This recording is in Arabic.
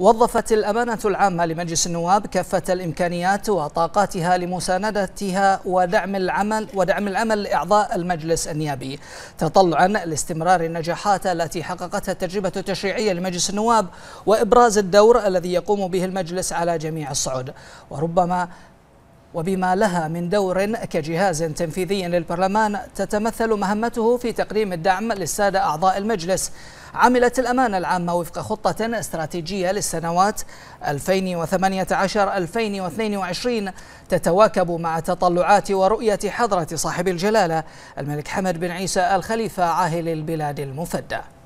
وظفت الأمانة العامة لمجلس النواب كافة الإمكانيات وطاقاتها لمساندتها ودعم العمل ودعم العمل لإعضاء المجلس النيابي تطلعا لاستمرار النجاحات التي حققتها التجربة التشريعية لمجلس النواب وإبراز الدور الذي يقوم به المجلس على جميع الصعد وربما وبما لها من دور كجهاز تنفيذي للبرلمان تتمثل مهمته في تقديم الدعم للسادة أعضاء المجلس عملت الأمانة العامة وفق خطة استراتيجية للسنوات 2018-2022 تتواكب مع تطلعات ورؤية حضرة صاحب الجلالة الملك حمد بن عيسى الخليفة عاهل البلاد المفدى